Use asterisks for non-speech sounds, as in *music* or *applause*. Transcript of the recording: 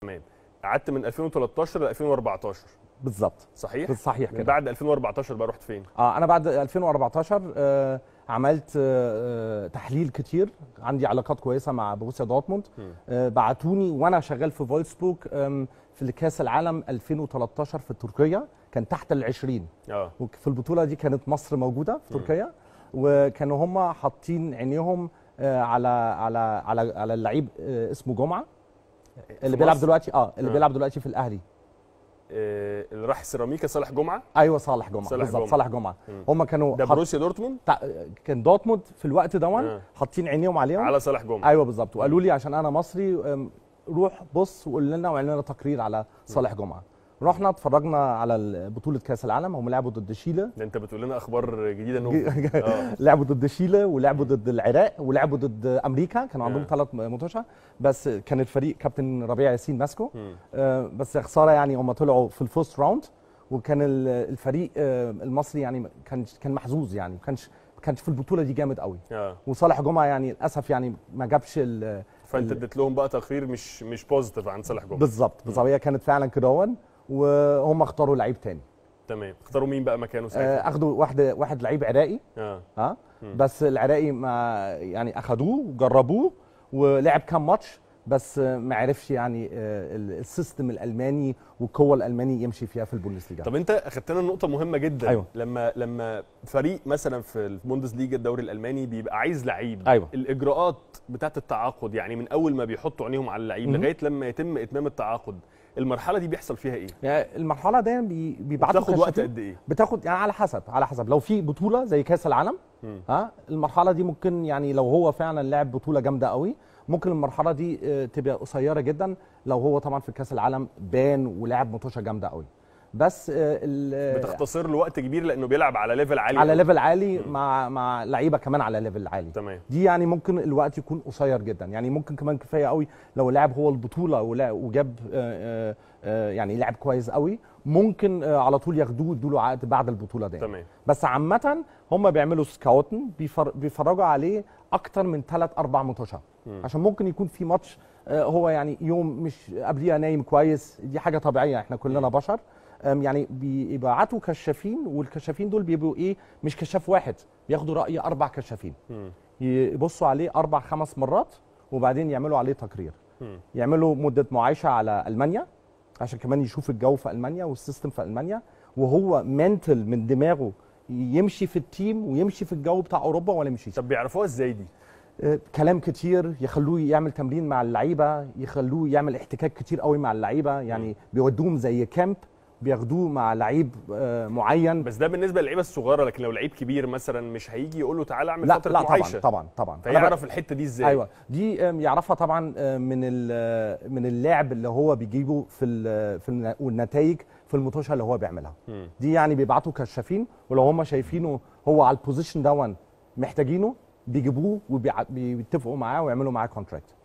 تمام قعدت من 2013 ل 2014 بالظبط صحيح صحيح كده بعد 2014 بقى رحت فين اه انا بعد 2014 آه عملت آه،, آه تحليل كتير عندي علاقات كويسه مع بروسيا دورتموند آه بعتوني وانا شغال في فولسبوك في كاس العالم 2013 في تركيا كان تحت ال 20 اه وفي البطوله دي كانت مصر موجوده في تركيا وكانوا هم حاطين عينيهم آه، على على على على اللعيب آه، اسمه جمعه اللي بيلعب دلوقتي اه اللي آه. بيلعب دلوقتي في الاهلي آه، اللي راح سيراميكا صالح جمعه ايوه صالح جمعه بالظبط صالح جمعه هم كانوا ده بروسيا دورتموند تا... كان دورتموند في الوقت دون آه. حاطين عينيهم عليهم على صالح جمعه ايوه بالظبط وقالوا لي عشان انا مصري روح بص وقول لنا واعمل لنا تقرير على صالح جمعه رحنا اتفرجنا على بطوله كاس العالم هم لعبوا ضد شيله ده انت بتقول لنا اخبار جديده انهم آه. *laughs* لعبوا ضد شيله ولعبوا ضد العراق ولعبوا ضد امريكا كانوا عندهم ثلاث ماتشات بس كان الفريق كابتن ربيع ياسين ماسكه آه بس خساره يعني هم طلعوا في الفوست راوند وكان الفريق آه المصري يعني كان كان محظوظ يعني ما كانش كانش في البطوله دي جامد قوي آه. وصالح جمعه يعني للاسف يعني ما جابش فانت اديت لهم بقى تقرير مش مش بوزيتيف عن صالح جمعه بالظبط بالظبط هي كانت فعلا كده وهم اختاروا لعيب تاني تمام اختاروا مين بقى مكانه ساعتها؟ آه، اخدوا واحد واحد لعيب عراقي اه, آه. بس العراقي ما يعني اخدوه وجربوه ولعب كام ماتش بس ما عرفش يعني آه، السيستم الالماني والقوه الالماني يمشي فيها في البوندسليغا طب انت لنا نقطه مهمه جدا أيوة. لما لما فريق مثلا في البوندسليغا الدوري الالماني بيبقى عايز لعيب أيوة. الاجراءات بتاعه التعاقد يعني من اول ما بيحطوا عينيهم على اللعيب لغايه لما يتم اتمام التعاقد المرحله دي بيحصل فيها ايه يعني المرحله دي بيبعتوا بتاخد وقت قد ايه بتاخد يعني على حسب على حسب لو في بطوله زي كاس العالم ها المرحله دي ممكن يعني لو هو فعلا لعب بطوله جامده قوي ممكن المرحله دي آه، تبقى قصيره جدا لو هو طبعا في كاس العالم بان ولعب مطوشه جامده قوي بس آه، بتختصر له وقت كبير لانه بيلعب على ليفل عالي على ليفل عالي مع مع لعيبه كمان على ليفل عالي تمام دي يعني ممكن الوقت يكون قصير جدا يعني ممكن كمان كفايه قوي لو لعب هو البطوله وجاب آه، يعني لعب كويس قوي ممكن على طول ياخدوه يدوا عقد بعد البطوله دي تمام بس عامه هم بيعملوا سكاوتن بيفرجوا عليه اكتر من ثلاث اربع متوشه عشان ممكن يكون في ماتش آه، هو يعني يوم مش قبليها نايم كويس دي حاجه طبيعيه احنا كلنا بشر يعني بيبعتوا كشافين والكشافين دول بيبقوا ايه مش كشاف واحد بياخدوا راي اربع كشافين يبصوا عليه اربع خمس مرات وبعدين يعملوا عليه تقرير يعملوا مده معايشه على المانيا عشان كمان يشوف الجو في المانيا والسيستم في المانيا وهو منتل من دماغه يمشي في التيم ويمشي في الجو بتاع اوروبا ولا يمشي طب بيعرفوها ازاي دي كلام كتير يخلوه يعمل تمرين مع اللعيبه يخلوه يعمل احتكاك كتير قوي مع اللعيبه يعني بيودوهم زي كامب بياخدوه مع لعيب آه، معين بس ده بالنسبه للعيبه الصغيره لكن لو لعيب كبير مثلا مش هيجي يقول له تعالى اعمل لا فتره لا معايشه طبعا طبعا طبعا فيعرف الحته دي ازاي ايوه دي يعرفها طبعا من آه، من اللعب اللي هو بيجيبه في آه، في والنتائج في الماتشات اللي هو بيعملها دي يعني بيبعتوا كشافين ولو هم شايفينه هو على البوزيشن دون محتاجينه بيجيبوه وبيتفقوا معاه ويعملوا معاه كونتراكت